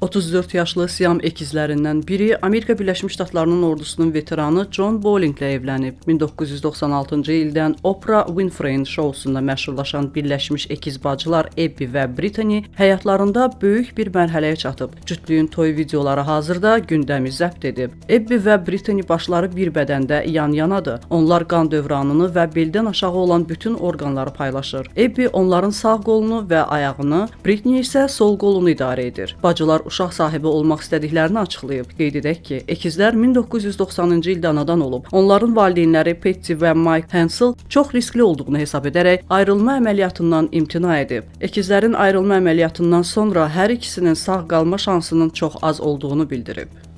34 yaşlı Siyam ekizlərindən biri Amerika Birləşmiş Ştatlarının ordusunun veteranı John Bowlinglə evlənib. 1996-cı ildən Oprah Winfrey-in şousunda məşhurlaşan Birləşmiş Ekiz bacılar Abby və Brittany həyatlarında böyük bir mərhələyə çatıb. Cütlüyün toy videoları hazırda gündəmi zəbt edib. Abby və Brittany başları bir bədəndə yan-yanadır. Onlar qan dövranını və beldən aşağı olan bütün orqanları paylaşır. Abby onların sağ qolunu və ayağını, Brittany isə sol qolunu idarə edir. Bacılar uşaq sahibi olmaq istədiklərini açıqlayıb. Qeyd edək ki, əkizlər 1990-cı ildə anadan olub. Onların valideynləri Petty və Mike Hansel çox riskli olduğunu hesab edərək ayrılma əməliyyatından imtina edib. Əkizlərin ayrılma əməliyyatından sonra hər ikisinin sağ qalma şansının çox az olduğunu bildirib.